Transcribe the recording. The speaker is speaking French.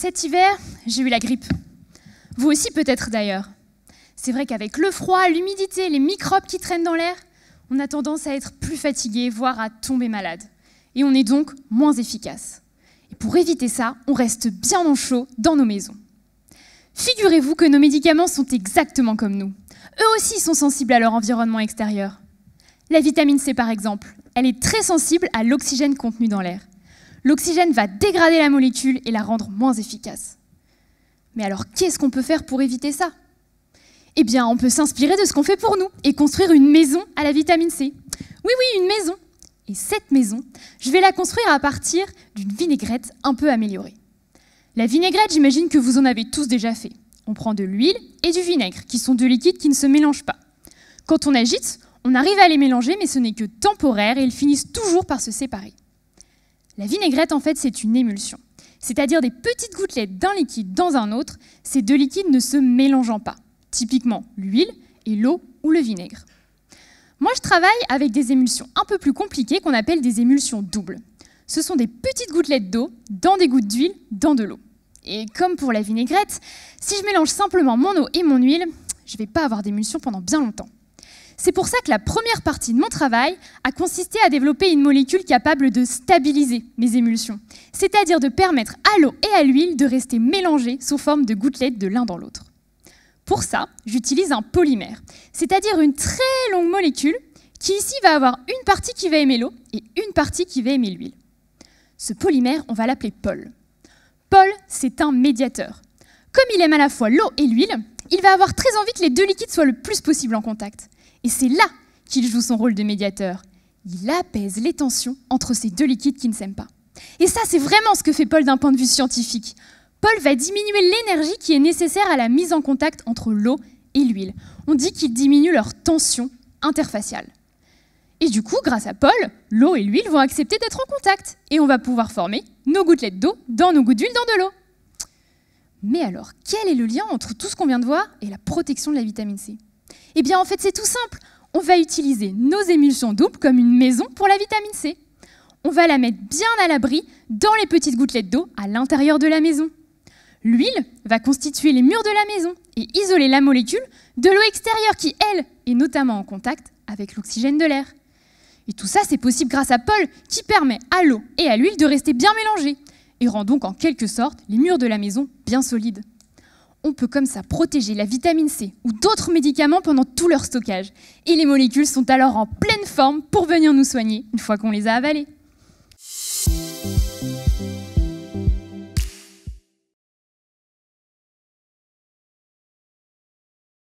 Cet hiver, j'ai eu la grippe. Vous aussi peut-être d'ailleurs. C'est vrai qu'avec le froid, l'humidité, les microbes qui traînent dans l'air, on a tendance à être plus fatigué, voire à tomber malade. Et on est donc moins efficace. Et pour éviter ça, on reste bien en chaud dans nos maisons. Figurez-vous que nos médicaments sont exactement comme nous. Eux aussi sont sensibles à leur environnement extérieur. La vitamine C, par exemple, elle est très sensible à l'oxygène contenu dans l'air. L'oxygène va dégrader la molécule et la rendre moins efficace. Mais alors, qu'est-ce qu'on peut faire pour éviter ça Eh bien, on peut s'inspirer de ce qu'on fait pour nous et construire une maison à la vitamine C. Oui, oui, une maison. Et cette maison, je vais la construire à partir d'une vinaigrette un peu améliorée. La vinaigrette, j'imagine que vous en avez tous déjà fait. On prend de l'huile et du vinaigre, qui sont deux liquides qui ne se mélangent pas. Quand on agite, on arrive à les mélanger, mais ce n'est que temporaire et ils finissent toujours par se séparer. La vinaigrette, en fait, c'est une émulsion, c'est-à-dire des petites gouttelettes d'un liquide dans un autre, ces deux liquides ne se mélangeant pas, typiquement l'huile et l'eau ou le vinaigre. Moi, je travaille avec des émulsions un peu plus compliquées qu'on appelle des émulsions doubles. Ce sont des petites gouttelettes d'eau dans des gouttes d'huile dans de l'eau. Et comme pour la vinaigrette, si je mélange simplement mon eau et mon huile, je ne vais pas avoir d'émulsion pendant bien longtemps. C'est pour ça que la première partie de mon travail a consisté à développer une molécule capable de stabiliser mes émulsions, c'est-à-dire de permettre à l'eau et à l'huile de rester mélangées sous forme de gouttelettes de l'un dans l'autre. Pour ça, j'utilise un polymère, c'est-à-dire une très longue molécule qui ici va avoir une partie qui va aimer l'eau et une partie qui va aimer l'huile. Ce polymère, on va l'appeler Paul. Paul, c'est un médiateur. Comme il aime à la fois l'eau et l'huile, il va avoir très envie que les deux liquides soient le plus possible en contact. Et c'est là qu'il joue son rôle de médiateur. Il apaise les tensions entre ces deux liquides qui ne s'aiment pas. Et ça, c'est vraiment ce que fait Paul d'un point de vue scientifique. Paul va diminuer l'énergie qui est nécessaire à la mise en contact entre l'eau et l'huile. On dit qu'il diminue leur tension interfaciale. Et du coup, grâce à Paul, l'eau et l'huile vont accepter d'être en contact et on va pouvoir former nos gouttelettes d'eau dans nos gouttes d'huile dans de l'eau. Mais alors, quel est le lien entre tout ce qu'on vient de voir et la protection de la vitamine C eh bien, en fait, c'est tout simple. On va utiliser nos émulsions doubles comme une maison pour la vitamine C. On va la mettre bien à l'abri dans les petites gouttelettes d'eau à l'intérieur de la maison. L'huile va constituer les murs de la maison et isoler la molécule de l'eau extérieure qui, elle, est notamment en contact avec l'oxygène de l'air. Et tout ça, c'est possible grâce à Paul, qui permet à l'eau et à l'huile de rester bien mélangées, et rend donc en quelque sorte les murs de la maison bien solides on peut comme ça protéger la vitamine C ou d'autres médicaments pendant tout leur stockage. Et les molécules sont alors en pleine forme pour venir nous soigner une fois qu'on les a avalées.